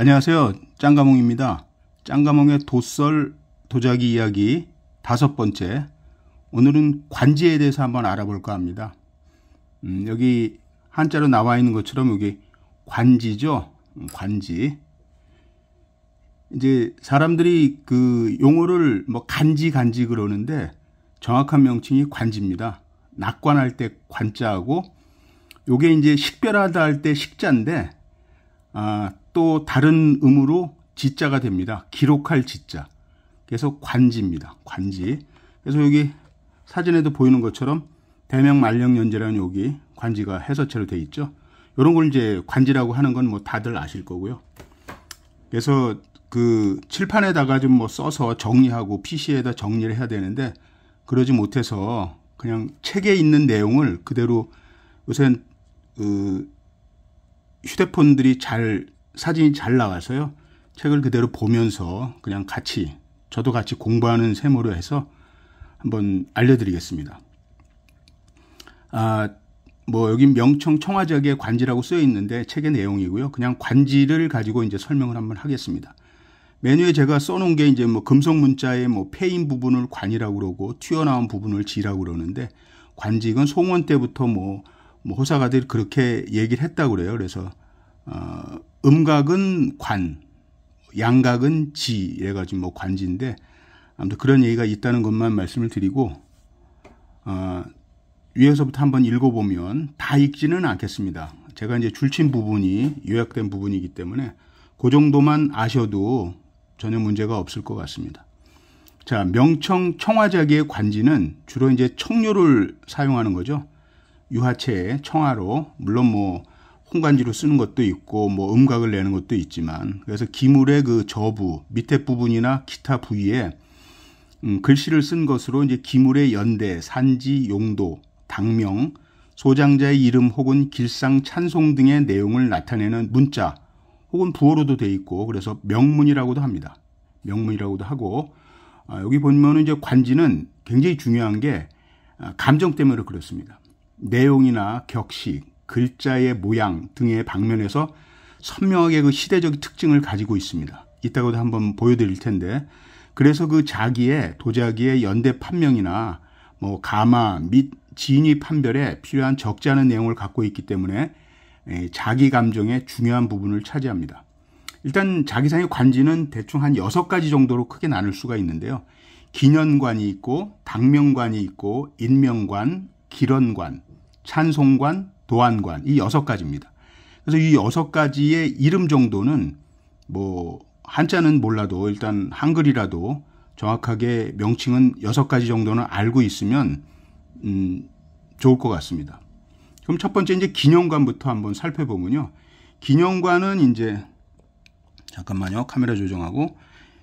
안녕하세요. 짱가몽입니다. 짱가몽의 도썰 도자기 이야기 다섯 번째. 오늘은 관지에 대해서 한번 알아볼까 합니다. 음, 여기 한자로 나와 있는 것처럼 여기 관지죠. 음, 관지. 이제 사람들이 그 용어를 뭐 간지 간지 그러는데 정확한 명칭이 관지입니다. 낙관할 때 관자하고 요게 이제 식별하다 할 때 식자인데 아, 또 다른 음으로 지자가 됩니다. 기록할 지자. 그래서 관지입니다. 관지. 그래서 여기 사진에도 보이는 것처럼 대명 만령 연제라는 여기 관지가 해서체로 돼 있죠. 이런 걸 이제 관지라고 하는 건 뭐 다들 아실 거고요. 그래서 그 칠판에다가 좀 뭐 써서 정리하고 PC에다 정리를 해야 되는데 그러지 못해서 그냥 책에 있는 내용을 그대로 요새는 그 휴대폰들이 잘 사진이 잘 나와서요. 책을 그대로 보면서 그냥 같이 저도 같이 공부하는 셈으로 해서 한번 알려드리겠습니다. 아, 뭐 여기 명청 청화작의 관지라고 쓰여 있는데 책의 내용이고요. 그냥 관지를 가지고 이제 설명을 한번 하겠습니다. 메뉴에 제가 써놓은 게 이제 뭐 금속 문자의 뭐폐인 부분을 관이라고 그러고 튀어나온 부분을 지라고 그러는데 관직은 송원 때부터 뭐, 뭐 호사가들 그렇게 얘기를 했다고 그래요. 그래서 어, 음각은 관, 양각은 지, 이래가지고 뭐 관지인데, 아무튼 그런 얘기가 있다는 것만 말씀을 드리고, 어, 위에서부터 한번 읽어보면 다 읽지는 않겠습니다. 제가 이제 줄친 부분이 요약된 부분이기 때문에 그 정도만 아셔도 전혀 문제가 없을 것 같습니다. 자, 명청 청화자기의 관지는 주로 이제 청료를 사용하는 거죠. 유화체 청화로 물론 뭐 홍관지로 쓰는 것도 있고 뭐 음각을 내는 것도 있지만 그래서 기물의 그 저부 밑에 부분이나 기타 부위에 음, 글씨를 쓴 것으로 이제 기물의 연대, 산지, 용도, 당명, 소장자의 이름 혹은 길상 찬송 등의 내용을 나타내는 문자 혹은 부호로도돼 있고 그래서 명문이라고도 합니다. 명문이라고도 하고 아, 여기 보면 이제 관지는 굉장히 중요한 게 아, 감정 때문에 그렇습니다. 내용이나 격식, 글자의 모양 등의 방면에서 선명하게 그 시대적 특징을 가지고 있습니다. 이따가도 한번 보여드릴 텐데 그래서 그 자기의 도자기의 연대 판명이나 뭐 가마 및 진위 판별에 필요한 적지 않은 내용을 갖고 있기 때문에 예, 자기 감정의 중요한 부분을 차지합니다. 일단 자기상의 관지는 대충 한여 가지 정도로 크게 나눌 수가 있는데요. 기년관이 있고 당명관이 있고 인명관, 기런관, 찬송관, 도안관 이 여섯 가지입니다. 그래서 이 여섯 가지의 이름 정도는 뭐 한자는 몰라도 일단 한글이라도 정확하게 명칭은 여섯 가지 정도는 알고 있으면 음, 좋을 것 같습니다. 그럼 첫 번째 이제 기념관부터 한번 살펴보면요. 기념관은 이제 잠깐만요. 카메라 조정하고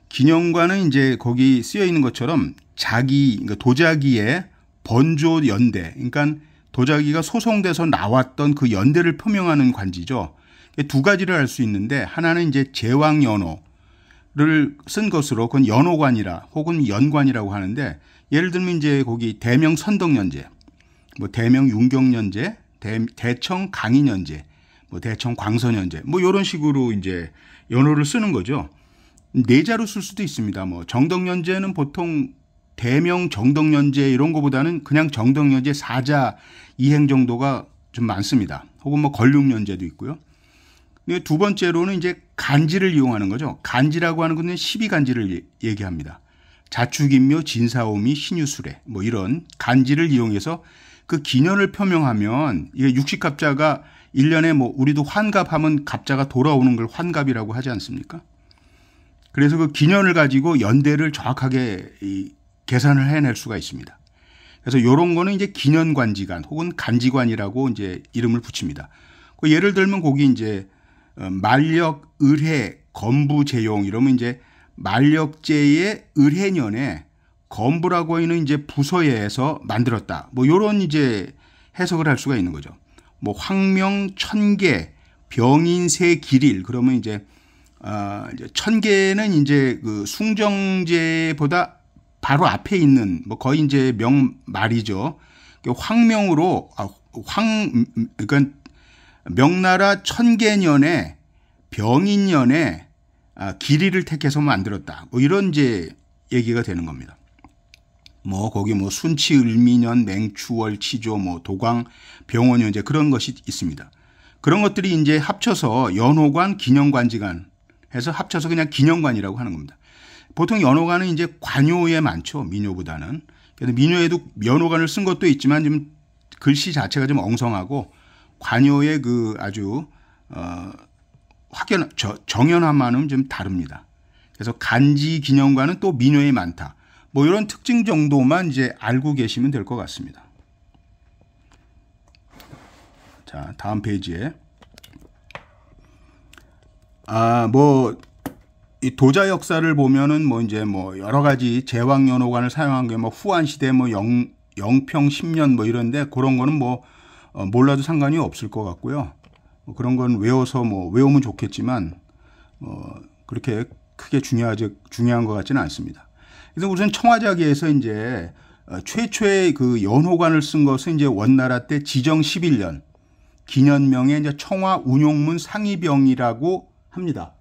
기념관은 이제 거기 쓰여 있는 것처럼 자기 그러니까 도자기의 번조 연대 그러니까 도자기가 소송돼서 나왔던 그 연대를 표명하는 관지죠. 두 가지를 알 수 있는데 하나는 이제 제왕 연호를 쓴 것으로 그건 연호관이라 혹은 연관이라고 하는데 예를 들면 이제 거기 대명 선덕연제, 뭐 대명 윤경연제, 대, 청 강인연제, 뭐 대청 광선연제, 뭐 이런 식으로 이제 연호를 쓰는 거죠. 네자로 쓸 수도 있습니다. 뭐 정덕연제는 보통 대명 정덕연재 이런 거보다는 그냥 정덕연재 사자 이행 정도가 좀 많습니다. 혹은 뭐 걸륭연재도 있고요. 근데 두 번째로는 이제 간지를 이용하는 거죠. 간지라고 하는 것은 12간지를 예, 얘기합니다. 자축인묘, 진사오미, 신유술래 뭐 이런 간지를 이용해서 그 기년을 표명하면 이게 육식갑자가 1년에 뭐 우리도 환갑하면 갑자가 돌아오는 걸 환갑이라고 하지 않습니까? 그래서 그 기년을 가지고 연대를 정확하게 계산을 해낼 수가 있습니다. 그래서 요런 거는 이제 기년관지관 혹은 간지관이라고 이제 이름을 붙입니다. 그 예를 들면 거기 이제 어, 만력 을해 건부 제용 이러면 이제 만력제의 을해년에 건부라고 하는 이제 부서에서 만들었다. 뭐 요런 이제 해석을 할 수가 있는 거죠. 뭐 황명 천계 병인세 길일 그러면 이제 아, 천계는 이제 그 숭정제보다 바로 앞에 있는 뭐 거의 이제 명말이죠. 그 황명으로 아, 황 그러니까 명나라 천개년에 병인년에 아, 길이를 택해서 만들었다. 뭐 이런 이제 얘기가 되는 겁니다. 뭐 거기 뭐 순치 을미년 맹추월 치조 뭐 도광 병원년 이제 그런 것이 있습니다. 그런 것들이 이제 합쳐서 연호관 기념관지관 해서 합쳐서 그냥 기념관이라고 하는 겁니다. 보통 연호가는 이제 관요에 많죠. 민요보다는. 그래서 민요에도 연호관을 쓴 것도 있지만 좀 글씨 자체가 좀 엉성하고 관요의 그 아주 어 확연 저, 정연함만은 좀 다릅니다. 그래서 간지 기념관은 또 민요에 많다. 뭐 이런 특징 정도만 이제 알고 계시면 될 것 같습니다. 자 다음 페이지에 아뭐 이 도자 역사를 보면은 뭐 이제 뭐 여러 가지 제왕 연호관을 사용한 게 뭐 후한 시대 뭐 영, 영평 10년 뭐 이런데 그런 거는 뭐 어, 몰라도 상관이 없을 것 같고요. 뭐 그런 건 외워서 뭐 외우면 좋겠지만 어, 그렇게 크게 중요하지 중요한 것 같지는 않습니다. 그래서 우선 청와자기에서 이제 어, 최초의 그 연호관을 쓴 것은 이제 원나라 때 지정 11년 기년명의 이제 청화 운용문 상이병이라고 합니다.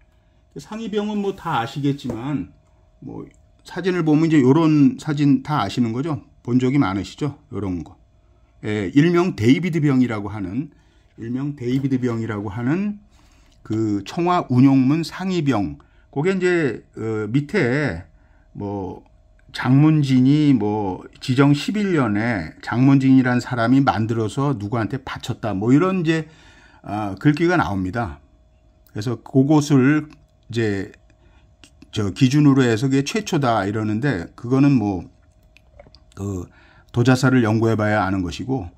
상위병은뭐다 아시겠지만 뭐 사진을 보면 이제 요런 사진 다 아시는 거죠? 본 적이 많으시죠? 요런 거. 예, 일명 데이비드 병이라고 하는 일명 데이비드 병이라고 하는 그 청와 운용문 상위병 그게 이제 어, 밑에 뭐 장문진이 뭐 지정 11년에 장문진이란 사람이 만들어서 누구한테 바쳤다. 뭐 이런 이제 아, 글귀가 나옵니다. 그래서 그곳을 이제 저 기준으로 해서 그게 최초다 이러는데 그거는 뭐그 도자사를 연구해봐야 아는 것이고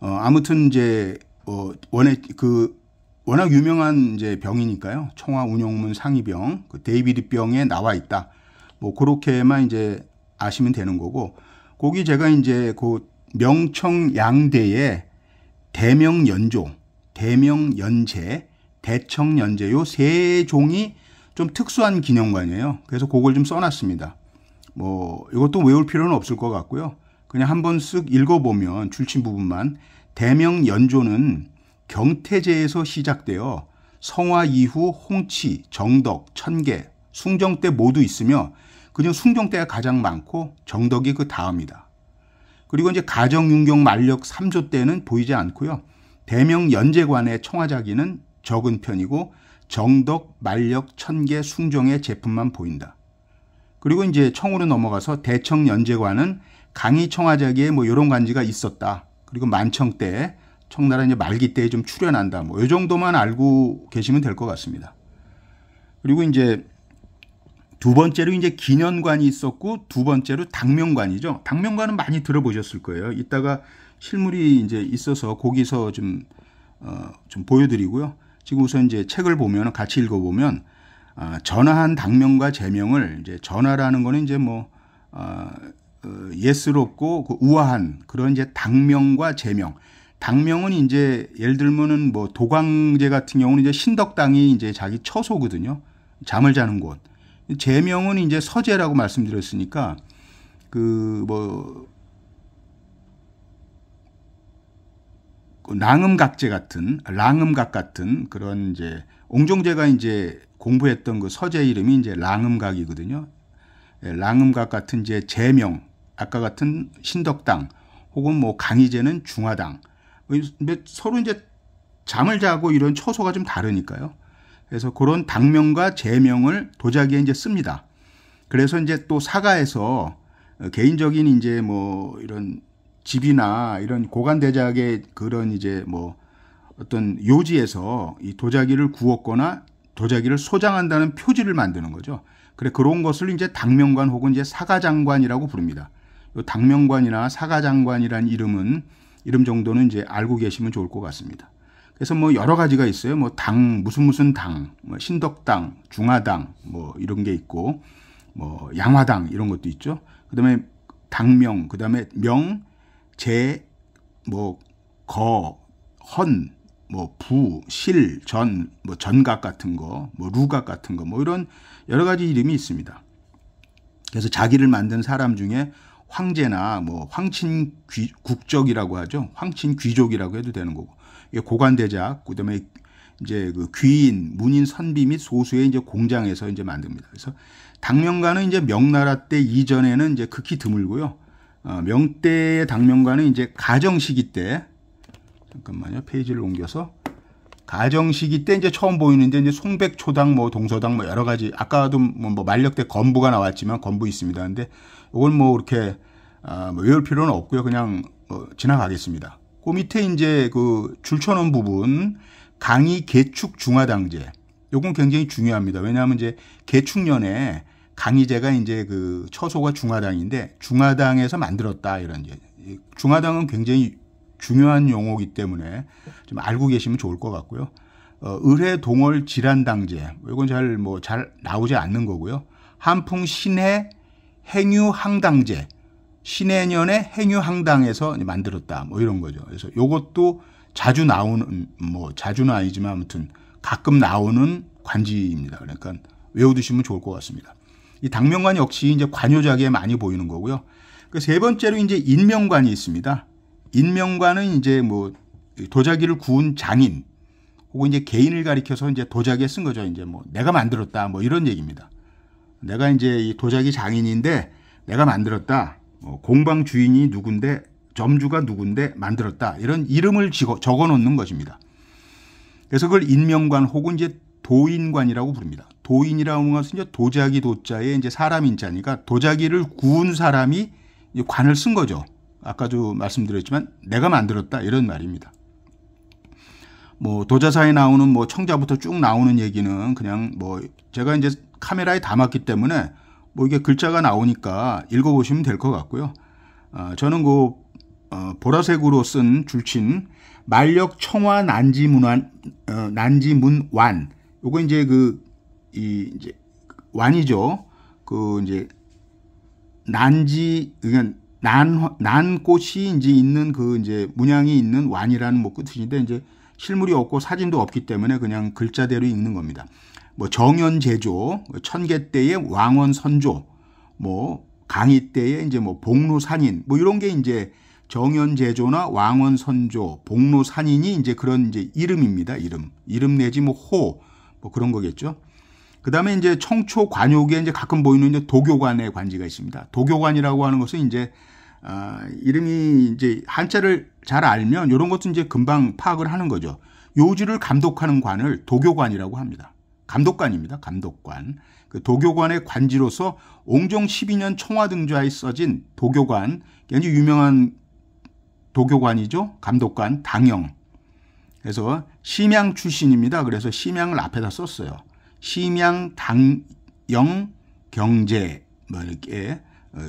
어 아무튼 이제 어 원의 그 워낙 유명한 이제 병이니까요 청화 운용문 상이병 그 데이비드 병에 나와 있다 뭐 그렇게만 이제 아시면 되는 거고 거기 제가 이제 그 명청 양대의 대명 연조 대명 연재 대청 연재 요세 종이 좀 특수한 기념관이에요. 그래서 그걸 좀 써놨습니다. 뭐 이것도 외울 필요는 없을 것 같고요. 그냥 한번 쓱 읽어보면 출신 부분만 대명 연조는 경태제에서 시작되어 성화 이후 홍치, 정덕, 천계, 숭정 때 모두 있으며 그중 숭정 때가 가장 많고 정덕이 그 다음이다. 그리고 이제 가정 윤경 만력 3조 때는 보이지 않고요. 대명 연재관의 청화자기는 적은 편이고 정덕, 만력 천계, 숭종의 제품만 보인다. 그리고 이제 청으로 넘어가서 대청 연제관은강의청하자기에뭐 이런 관지가 있었다. 그리고 만청 때 청나라 이제 말기 때에 좀 출연한다. 뭐이 정도만 알고 계시면 될 것 같습니다. 그리고 이제 두 번째로 이제 기념관이 있었고 두 번째로 당명관이죠. 당명관은 많이 들어보셨을 거예요. 이따가 실물이 이제 있어서 거기서 좀, 어, 좀 보여드리고요. 지금 우선 이제 책을 보면 같이 읽어보면 아, 전화한 당명과 제명을 이제 전화라는 거는 이제 뭐 아, 어, 예스럽고 그 우아한 그런 이제 당명과 제명. 당명은 이제 예를 들면은 뭐 도광제 같은 경우는 이제 신덕당이 이제 자기 처소거든요. 잠을 자는 곳. 제명은 이제 서재라고 말씀드렸으니까 그뭐 랑음각제 같은 랑음각 같은 그런 이제 옹종제가 이제 공부했던 그 서재 이름이 이제 랑음각이거든요. 예, 랑음각 같은 이제 제명 아까 같은 신덕당 혹은 뭐 강의제는 중화당 서로 이제 잠을 자고 이런 처소가좀 다르니까요. 그래서 그런 당명과 제명을 도자기에 이제 씁니다. 그래서 이제 또 사가에서 개인적인 이제 뭐 이런 집이나 이런 고관 대작의 그런 이제 뭐 어떤 요지에서 이 도자기를 구웠거나 도자기를 소장한다는 표지를 만드는 거죠. 그래 그런 것을 이제 당명관 혹은 이제 사가장관이라고 부릅니다. 당명관이나 사가장관이란 이름은 이름 정도는 이제 알고 계시면 좋을 것 같습니다. 그래서 뭐 여러 가지가 있어요. 뭐 당, 무슨 무슨 당, 뭐 신덕당, 중화당, 뭐 이런 게 있고, 뭐 양화당 이런 것도 있죠. 그 다음에 당명, 그 다음에 명, 제, 뭐, 거, 헌, 뭐, 부, 실, 전, 뭐, 전각 같은 거, 뭐, 루각 같은 거, 뭐, 이런 여러 가지 이름이 있습니다. 그래서 자기를 만든 사람 중에 황제나 뭐, 황친 귀, 국적이라고 하죠. 황친 귀족이라고 해도 되는 거고. 고관대작, 그 다음에 이제 그 귀인, 문인 선비 및 소수의 이제 공장에서 이제 만듭니다. 그래서 당명가는 이제 명나라 때 이전에는 이제 극히 드물고요. 어, 명대의 당면과는 이제 가정시기 때 잠깐만요 페이지를 옮겨서 가정시기 때 이제 처음 보이는데 이제 송백초당 뭐 동서당 뭐 여러 가지 아까도 뭐, 뭐 만력 대 건부가 나왔지만 건부 있습니다. 근데 이건 뭐 이렇게 아, 뭐 외울 필요는 없고요. 그냥 뭐 지나가겠습니다. 그 밑에 이제 그 줄쳐놓은 부분 강의 개축 중화당제 요건 굉장히 중요합니다. 왜냐하면 이제 개축년에 강희제가 이제 그 처소가 중화당인데 중화당에서 만들었다 이런 이제 중화당은 굉장히 중요한 용어이기 때문에 좀 알고 계시면 좋을 것 같고요. 어, 의뢰 동월 질환당제 이건 잘 뭐잘 뭐 잘 나오지 않는 거고요. 한풍 신해 행유항당제 신해년의 행유항당에서 만들었다 뭐 이런 거죠. 그래서 요것도 자주 나오는 뭐 자주는 아니지만 아무튼 가끔 나오는 관지입니다. 그러니까 외워두시면 좋을 것 같습니다. 이 당명관 역시 이제 관여자기에 많이 보이는 거고요. 그 세 번째로 이제 인명관이 있습니다. 인명관은 이제 뭐 도자기를 구운 장인 혹은 이제 개인을 가리켜서 이제 도자기에 쓴 거죠. 이제 뭐 내가 만들었다 뭐 이런 얘기입니다. 내가 이제 이 도자기 장인인데 내가 만들었다. 뭐 공방 주인이 누군데 점주가 누군데 만들었다. 이런 이름을 적어 놓는 것입니다. 그래서 그걸 인명관 혹은 이제 도인관이라고 부릅니다. 도인이라는 고 것은 이제 도자기 도자에 이제 사람 인자니까 도자기를 구운 사람이 관을 쓴 거죠. 아까도 말씀드렸지만 내가 만들었다 이런 말입니다. 뭐 도자사에 나오는 뭐 청자부터 쭉 나오는 얘기는 그냥 뭐 제가 이제 카메라에 담았기 때문에 뭐 이게 글자가 나오니까 읽어보시면 될 것 같고요. 어, 저는 그 어, 보라색으로 쓴 줄친 만력 청화 난지문환 어, 난지문완 요거 이제 그이 이제 완이죠. 그 이제 난지 그러니까 난, 난꽃이 이제 있는 그 이제 문양이 있는 완이라는 뭐 끝인데 이제 실물이 없고 사진도 없기 때문에 그냥 글자대로 읽는 겁니다. 뭐 정연 제조, 뭐 천계 때의 왕원 선조, 뭐 강희 때의 이제 뭐 복로 산인 뭐 이런 게 이제 정연 제조나 왕원 선조, 복로 산인이 이제 그런 이제 이름입니다. 이름. 이름 내지 뭐 호, 뭐 그런 거겠죠. 그다음에 이제 청초 관욕에 이제 가끔 보이는 이제 도교관의 관지가 있습니다. 도교관이라고 하는 것은 이제 아, 이름이 이제 한자를 잘 알면 이런 것도 이제 금방 파악을 하는 거죠. 요지를 감독하는 관을 도교관이라고 합니다. 감독관입니다. 감독관. 그 도교관의 관지로서 옹종 12년 청화등좌에 써진 도교관, 굉장히 유명한 도교관이죠. 감독관, 당영. 그래서 심양 출신입니다. 그래서 심양을 앞에다 썼어요. 심양 당영 경제 뭐 이렇게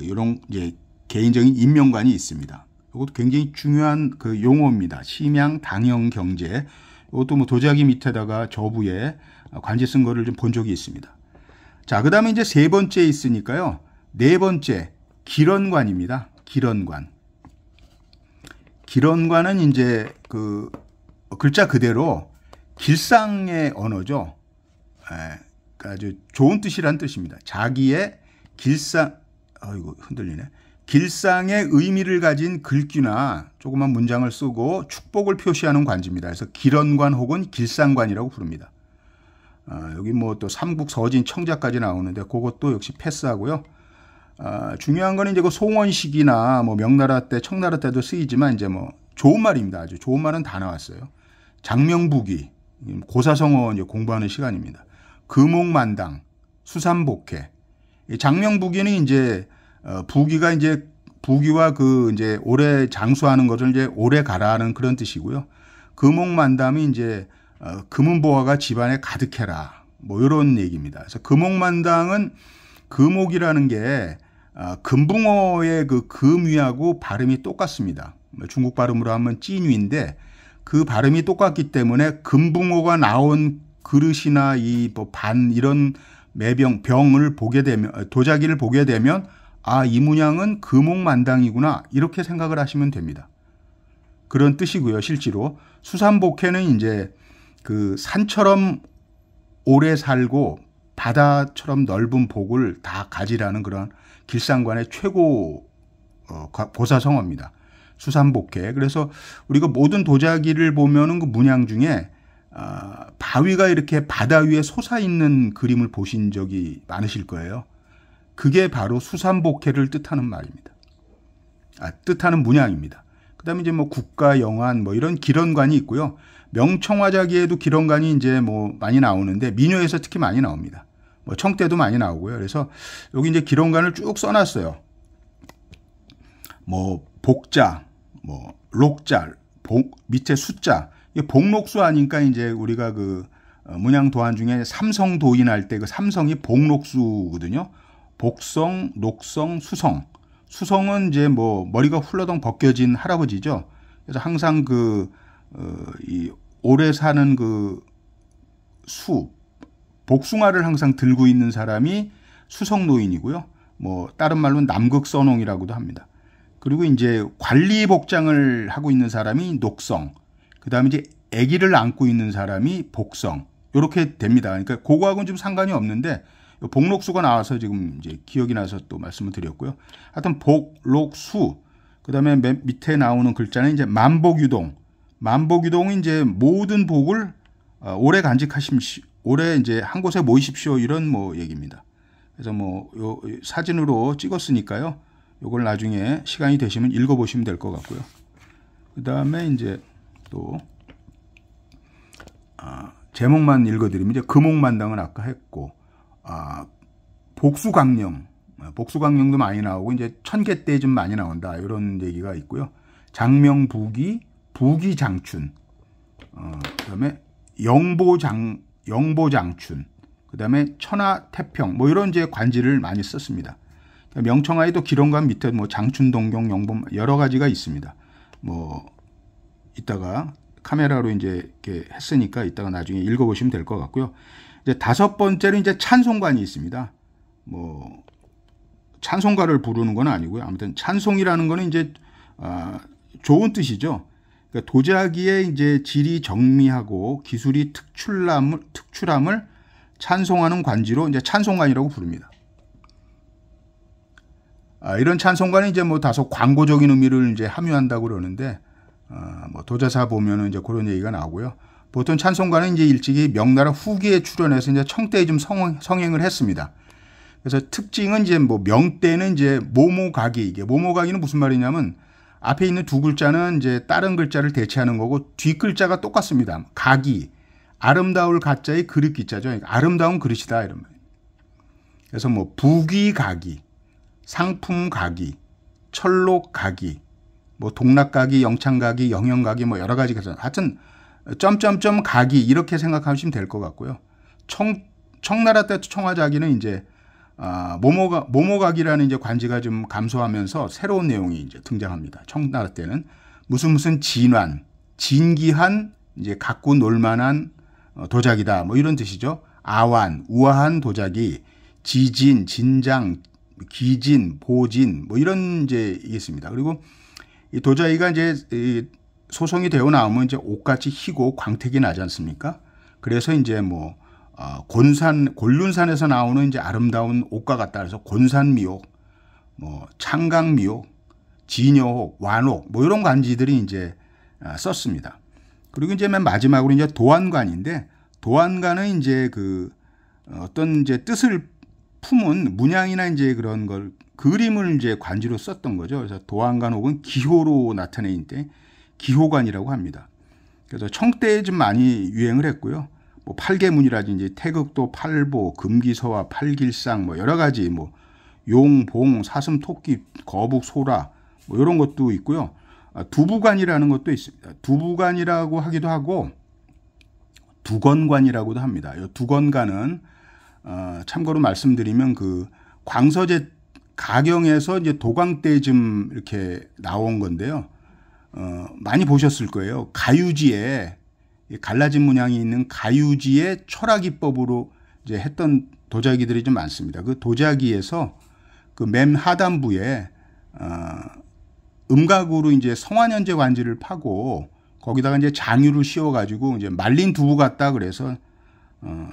이런 어, 이제 개인적인 인명관이 있습니다. 이것도 굉장히 중요한 그 용어입니다. 심양 당영 경제. 이것도 뭐 도자기 밑에다가 저부에 관제 쓴 거를 좀 본 적이 있습니다. 자, 그 다음에 이제 세 번째 있으니까요. 네 번째, 기런관입니다. 기런관. 기런관은 이제 그 글자 그대로 길상의 언어죠. 예, 그 아주 좋은 뜻이란 뜻입니다. 자기의 길상 아이고 흔들리네. 길상의 의미를 가진 글귀나 조그만 문장을 쓰고 축복을 표시하는 관지입니다. 그래서 길언관 혹은 길상관이라고 부릅니다. 아, 여기 뭐 또 삼국 서진 청자까지 나오는데 그것도 역시 패스하고요. 아, 중요한 거는 이제 그 송원식이나 뭐 명나라 때 청나라 때도 쓰이지만 이제 뭐 좋은 말입니다. 아주 좋은 말은 다 나왔어요. 장명부기 고사성어 이제 공부하는 시간입니다. 금옥만당, 수산복회. 장명부기는 이제 어, 부기가 이제 부기와 그 이제 오래 장수하는 것을 이제 오래 가라는 하 그런 뜻이고요. 금옥만담이 이제 어, 금은보화가 집안에 가득해라. 뭐 이런 얘기입니다. 그래서 금옥만당은 금옥이라는 게 어, 금붕어의 그 금위하고 발음이 똑같습니다. 뭐 중국 발음으로 하면 찐위인데 그 발음이 똑같기 때문에 금붕어가 나온 그릇이나 이뭐반 이런 매병 병을 보게 되면 도자기를 보게 되면 아 이 문양은 금옥만당이구나 이렇게 생각을 하시면 됩니다. 그런 뜻이고요. 실제로 수산복회는 이제 그 산처럼 오래 살고 바다처럼 넓은 복을 다 가지라는 그런 길상관의 최고 어, 보사성어입니다수산복회 그래서 우리가 모든 도자기를 보면은 그 문양 중에 아, 바위가 이렇게 바다 위에 솟아있는 그림을 보신 적이 많으실 거예요. 그게 바로 수산복해를 뜻하는 말입니다. 아, 뜻하는 문양입니다. 그 다음에 이제 뭐 국가, 영안 뭐 이런 기런관이 있고요. 명청화자기에도 기런관이 이제 뭐 많이 나오는데 민요에서 특히 많이 나옵니다. 뭐 청대도 많이 나오고요. 그래서 여기 이제 기런관을 쭉 써놨어요. 뭐 복자, 뭐 록자, 복, 밑에 숫자, 복록수 아니까 이제 우리가 그 어, 문양 도안 중에 삼성 도인할 때 그 삼성이 복록수거든요. 복성, 녹성, 수성. 수성은 이제 뭐 머리가 훌러덩 벗겨진 할아버지죠. 그래서 항상 그, 어, 이 오래 사는 그 수, 복숭아를 항상 들고 있는 사람이 수성 노인이고요. 뭐 다른 말로는 남극 선홍이라고도 합니다. 그리고 이제 관리 복장을 하고 있는 사람이 녹성, 그다음에 이제 아기를 안고 있는 사람이 복성 이렇게 됩니다. 그러니까 고거하고는 좀 상관이 없는데 복록수가 나와서 지금 이제 기억이 나서 또 말씀을 드렸고요. 하여튼 복록수 그다음에 밑에 나오는 글자는 이제 만복유동 만복유동이 이제 모든 복을 어, 오래 간직하십시오. 오래 이제 한 곳에 모이십시오 이런 뭐 얘기입니다. 그래서 뭐요 사진으로 찍었으니까요. 요걸 나중에 시간이 되시면 읽어보시면 될 것 같고요. 그 다음에 이제 또 아, 제목만 읽어드리면 이제 금옥만당은 아까 했고 아, 복수강령 아, 복수강령도 많이 나오고 이제 천개때 좀 많이 나온다 이런 얘기가 있고요. 장명부기 부기장춘 어, 그다음에 영보장 영보장춘 그다음에 천하태평 뭐 이런 이제 관지를 많이 썼습니다. 명청하에도 기론관 밑에 뭐 장춘동경 영봉 여러 가지가 있습니다. 뭐 이따가 카메라로 이제 이렇게 했으니까 이따가 나중에 읽어보시면 될 것 같고요. 이제 다섯 번째로 이제 찬송관이 있습니다. 뭐 찬송가를 부르는 건 아니고요. 아무튼 찬송이라는 거는 이제 아, 좋은 뜻이죠. 그러니까 도자기의 이제 질이 정미하고 기술이 특출함을, 특출함을 찬송하는 관지로 이제 찬송관이라고 부릅니다. 아, 이런 찬송관은 이제 뭐 다소 광고적인 의미를 이제 함유한다고 그러는데 어뭐 도자사 보면은 이제 그런 얘기가 나오고요. 보통 찬송가는 이제 일찍이 명나라 후기에 출연해서 이제 청대에 좀 성, 행을 했습니다. 그래서 특징은 이제 뭐 명대는 이제 모모가기 이게 모모가기는 무슨 말이냐면 앞에 있는 두 글자는 이제 다른 글자를 대체하는 거고 뒷 글자가 똑같습니다. 가기 아름다울 가짜의 그릇 기자죠. 그러니까 아름다운 그릇이다 이러면 그래서 뭐 부귀 가기, 상품 가기, 철록 가기, 뭐 동락가기, 영창가기, 영영가기 뭐 여러 가지가 있어요. 하여튼 점점점 가기 이렇게 생각하시면 될 것 같고요. 청 청나라 때 청화자기는 이제 아, 모모가 모모각이라는 이제 관지가 좀 감소하면서 새로운 내용이 이제 등장합니다. 청나라 때는 무슨 무슨 진환, 진기한 이제 갖고 놀만한 어, 도자기다 뭐 이런 뜻이죠. 아완, 우아한 도자기, 지진, 진장, 기진, 보진 뭐 이런 이제 있습니다. 그리고 이 도자기가 이제 이 소송이 되어 나오면 이제 옷같이 희고 광택이 나지 않습니까? 그래서 이제 뭐 어, 곤산 곤륜산에서 나오는 이제 아름다운 옷과 같다 그래서 곤산미옥, 뭐 창강미옥, 진여옥, 완옥 뭐 이런 관지들이 이제 아, 썼습니다. 그리고 이제 맨 마지막으로 이제 도안관인데 도안관은 이제 그 어떤 이제 뜻을 품은 문양이나 이제 그런 걸 그림을 이제 관지로 썼던 거죠. 그래서 도안관 혹은 기호로 나타내는데 기호관이라고 합니다. 그래서 청대에 좀 많이 유행을 했고요. 뭐 팔계문이라든지 태극도 팔보, 금기서와 팔길상 뭐 여러 가지 뭐 용, 봉, 사슴, 토끼, 거북, 소라 뭐 이런 것도 있고요. 아, 두부관이라는 것도 있습니다. 두부관이라고 하기도 하고 두건관이라고도 합니다. 이 두건관은 어, 참고로 말씀드리면 그 광서제 가경에서 이제 도광 때쯤 이렇게 나온 건데요. 어, 많이 보셨을 거예요. 가유지에 갈라진 문양이 있는 가유지의 철학기법으로 이제 했던 도자기들이 좀 많습니다. 그 도자기에서 그맨 하단부에 어, 음각으로 이제 성화년제 관지를 파고 거기다가 이제 장유를 씌워 가지고 이제 말린 두부 같다 그래서 어,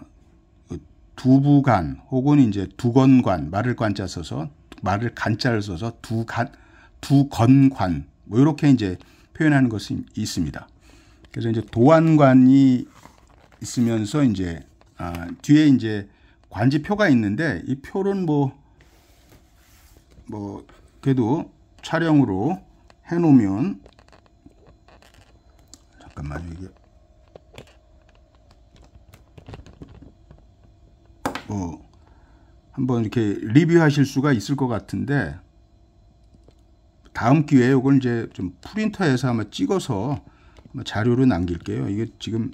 그 두부관 혹은 이제 두건관 말을 관자 써서 말을 간자를 써서 두 간, 두 건관 뭐 이렇게 이제 표현하는 것이 있습니다. 그래서 이제 도안관이 있으면서 이제 아, 뒤에 이제 관지표가 있는데 이 표는 뭐뭐 뭐 그래도 촬영으로 해놓으면 잠깐만요 이게 어 한번 이렇게 리뷰하실 수가 있을 것 같은데 다음 기회에 이걸 이제 좀 프린터에서 아마 찍어서 자료로 남길게요. 이게 지금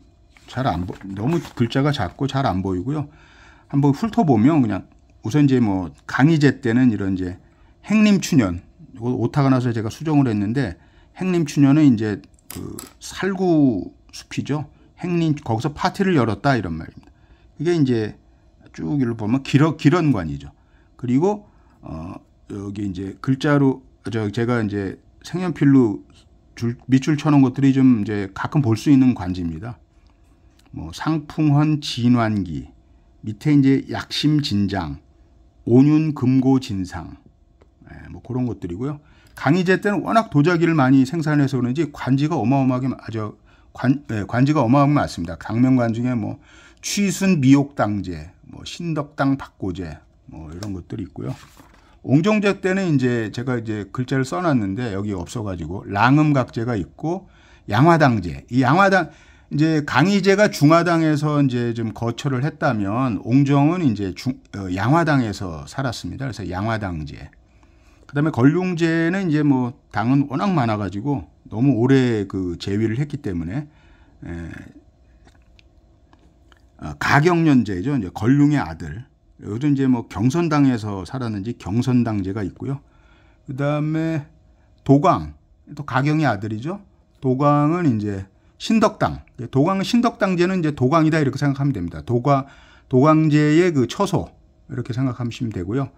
잘 안 보, 너무 글자가 작고 잘 안 보이고요. 한번 훑어보면 그냥 우선 이제 뭐 강의제 때는 이런 이제 행림추년 오타가 나서 제가 수정을 했는데 행림추년은 이제 그 살구 숲이죠. 행림 거기서 파티를 열었다 이런 말입니다. 이게 이제 쭉 일로 보면 기러, 기런관이죠. 그리고 어 여기 이제 글자로 저 제가 이제 색연필로 줄, 밑줄 쳐놓은 것들이 좀 이제 가끔 볼 수 있는 관지입니다. 뭐 상풍헌 진환기 밑에 이제 약심진장 온윤금고진상 네, 예, 뭐 그런 것들이고요. 강희제 때는 워낙 도자기를 많이 생산해서 그런지 관지가 어마어마하게 아주 관, 예, 관지가 어마어마하게 많습니다. 강명관 중에 뭐 취순 미옥당제 뭐 신덕당 박고재 뭐 이런 것들이 있고요. 옹정제 때는 이제 제가 이제 글자를 써놨는데 여기 없어가지고 랑음각제가 있고 양화당제 이 양화당 이제 강의제가 중화당에서 이제 좀 거처를 했다면 옹정은 이제 중, 어, 양화당에서 살았습니다. 그래서 양화당제. 그다음에 걸륭제는 이제 뭐 당은 워낙 많아가지고 너무 오래 그 재위를 했기 때문에 에, 어, 가경련제죠. 이제 걸룽의 아들. 요즘 이제 뭐 경선당에서 살았는지 경선당제가 있고요. 그 다음에 도광또 가경의 아들이죠. 도광은 이제 신덕당. 도광은 신덕당제는 이제 도광이다 이렇게 생각하면 됩니다. 도가, 도광제의그 처소. 이렇게 생각하시면 되고요.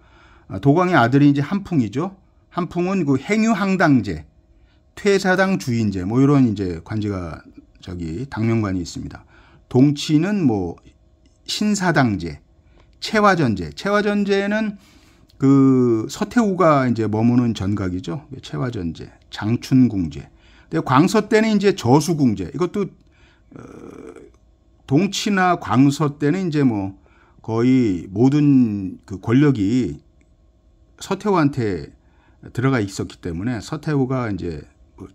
아, 도광의 아들이 이제 한풍이죠. 한풍은 그 행유항당제, 퇴사당 주인제, 뭐 이런 이제 관제가 저기 당명관이 있습니다. 동치는 뭐 신사당제, 채화전제. 채화전제는 그 서태후가 이제 머무는 전각이죠. 채화전제, 장춘궁제. 근데 광서 때는 이제 저수궁제. 이것도 어, 동치나 광서 때는 이제 뭐 거의 모든 그 권력이 서태후한테 들어가 있었기 때문에 서태후가 이제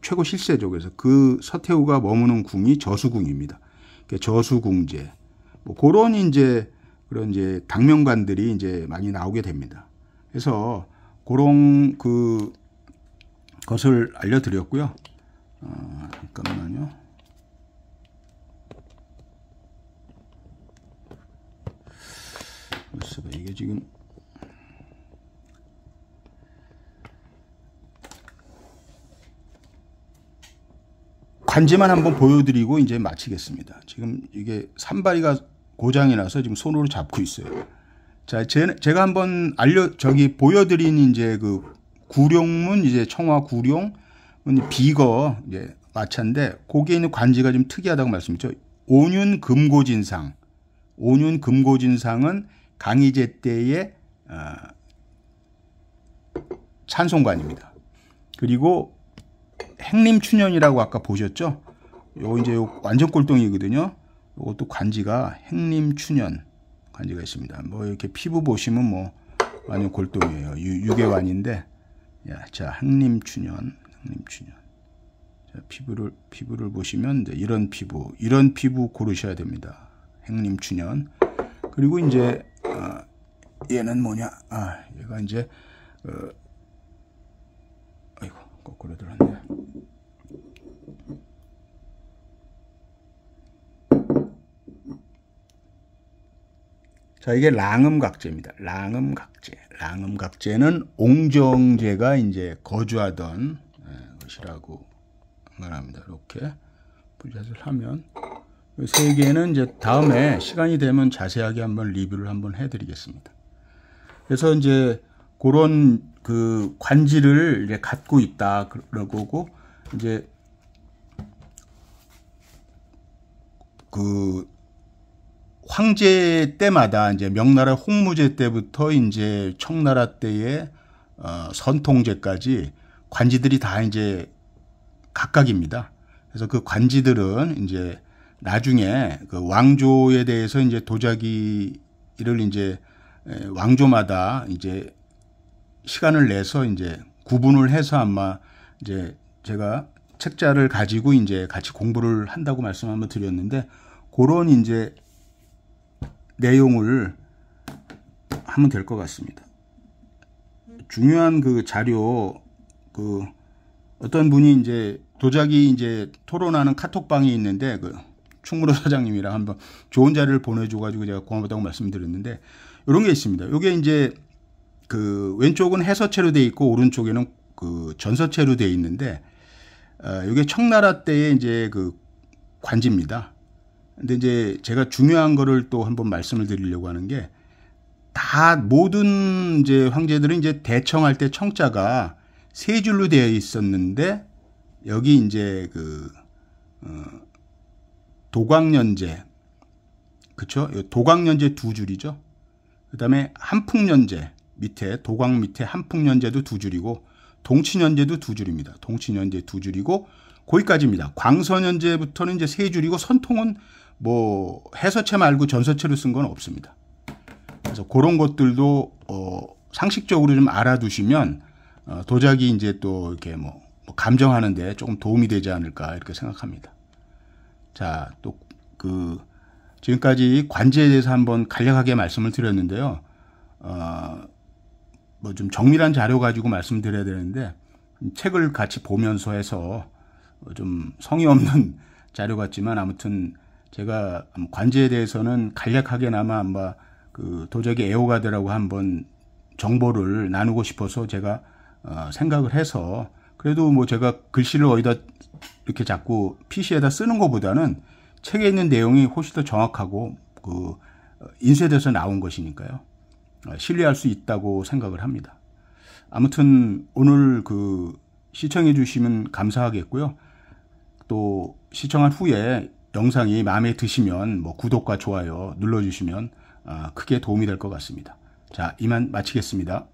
최고 실세죠. 그래서 그 서태후가 머무는 궁이 저수궁입니다. 그 저수궁제뭐 그런 이제 그런 이제 당면관들이 이제 많이 나오게 됩니다. 그래서 그런 그 것을 알려드렸고요. 어, 잠깐만요. 이게 지금 단지만 한번 보여드리고 이제 마치겠습니다. 지금 이게 산발이가 고장이 나서 지금 손으로 잡고 있어요. 자, 제, 제가 한번 알려 저기 보여드린 이제 그구룡문 이제 청화 구룡은 비거 이제 마차인데 거기에 있는 관지가 좀 특이하다고 말씀드죠. 온윤 금고진상, 온윤 금고진상은 강희제 때의 어, 찬송관입니다. 그리고 행림춘연이라고 아까 보셨죠? 요 이제 요 완전 꼴동이거든요. 요것도 관지가 행림춘년 관지가 있습니다. 뭐 이렇게 피부 보시면 뭐 완전 골동이에요. 유, 개관인데 야, 자, 행림춘년, 행림춘년. 자, 피부를 피부를 보시면 이제 이런 피부, 이런 피부 고르셔야 됩니다. 행림춘년. 그리고 이제 어, 얘는 뭐냐? 아, 얘가 이제 어, 거꾸로 들었네 자 이게 랑음각제입니다 랑음각제 랑음각제는 옹정제가 이제 거주하던 예, 것이라고 생합니다 이렇게 분샷을 리 하면 세 개는 이제 다음에 시간이 되면 자세하게 한번 리뷰를 한번 해드리겠습니다. 그래서 이제 그런 그 관지를 이제 갖고 있다 그러고 이제 그 황제 때마다 이제 명나라 홍무제 때부터 이제 청나라 때의 어, 선통제까지 관지들이 다 이제 각각입니다. 그래서 그 관지들은 이제 나중에 그 왕조에 대해서 이제 도자기를 이제 왕조마다 이제 시간을 내서 이제 구분을 해서 아마 이제 제가 책자를 가지고 이제 같이 공부를 한다고 말씀 한번 드렸는데 그런 이제 내용을 하면 될 것 같습니다. 중요한 그 자료 그 어떤 분이 이제 도자기 이제 토론하는 카톡방이 있는데 그 충무로 사장님이랑 한번 좋은 자료를 보내줘가지고 제가 고맙다고 말씀드렸는데 이런 게 있습니다. 이게 이제 그 왼쪽은 해서체로 돼 있고 오른쪽에는 그 전서체로 돼 있는데 어, 이게 청나라 때의 이제 그 관지입니다. 근데 이제 제가 중요한 거를 또 한번 말씀을 드리려고 하는 게 다 모든 이제 황제들은 이제 대청할 때 청자가 세 줄로 되어 있었는데 여기 이제 그 어, 도광년제 그쵸? 도광년제두 줄이죠. 그다음에 한풍년제 밑에 도광 밑에 한풍연제도 두 줄이고 동치연제도두 줄입니다. 동치연제두 줄이고 거기까지입니다. 광선연제부터는 이제 세 줄이고 선통은 뭐 해서체 말고 전서체로 쓴 건 없습니다. 그래서 그런 것들도 어 상식적으로 좀 알아두시면 어 도자기 이제 또 이렇게 뭐, 뭐 감정하는데 조금 도움이 되지 않을까 이렇게 생각합니다. 자, 또 그 지금까지 관제에 대해서 한번 간략하게 말씀을 드렸는데요. 어 뭐좀 정밀한 자료 가지고 말씀드려야 되는데 책을 같이 보면서 해서 좀 성의 없는 자료 같지만 아무튼 제가 관제에 대해서는 간략하게나마 아마 뭐 그 도자기 애호가들하고 한번 정보를 나누고 싶어서 제가 어 생각을 해서 그래도 뭐 제가 글씨를 어디다 이렇게 자꾸 PC에다 쓰는 것보다는 책에 있는 내용이 훨씬 더 정확하고 그 어, 인쇄돼서 나온 것이니까요. 아, 신뢰할 수 있다고 생각을 합니다. 아무튼 오늘 그 시청해 주시면 감사하겠고요. 또 시청한 후에 영상이 마음에 드시면 뭐 구독과 좋아요 눌러주시면 아, 크게 도움이 될 것 같습니다. 자 이만 마치겠습니다.